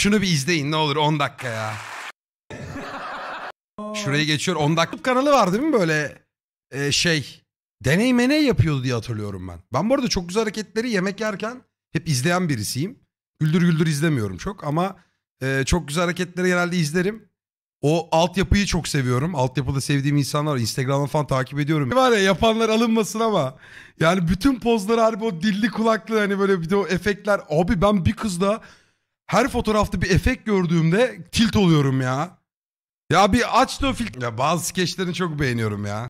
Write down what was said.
Şunu bir izleyin ne olur 10 dakika ya. Şurayı geçiyor 10 dakikalık kanalı var değil mi böyle e, şey. Deney meney yapıyordu diye hatırlıyorum ben. Ben bu arada çok güzel hareketleri yemek yerken hep izleyen birisiyim. Güldür güldür izlemiyorum çok ama e, çok güzel hareketleri genelde izlerim. O altyapıyı çok seviyorum. Altyapıda sevdiğim insanlar Instagram'dan falan takip ediyorum. Var ya yapanlar alınmasın ama. Yani bütün pozlar harbi o dilli kulaklı hani böyle bir de o efektler. Abi ben bir kızla her fotoğrafta bir efekt gördüğümde tilt oluyorum ya. Ya bir aç da o filtre. Ya bazı skeçlerini çok beğeniyorum ya.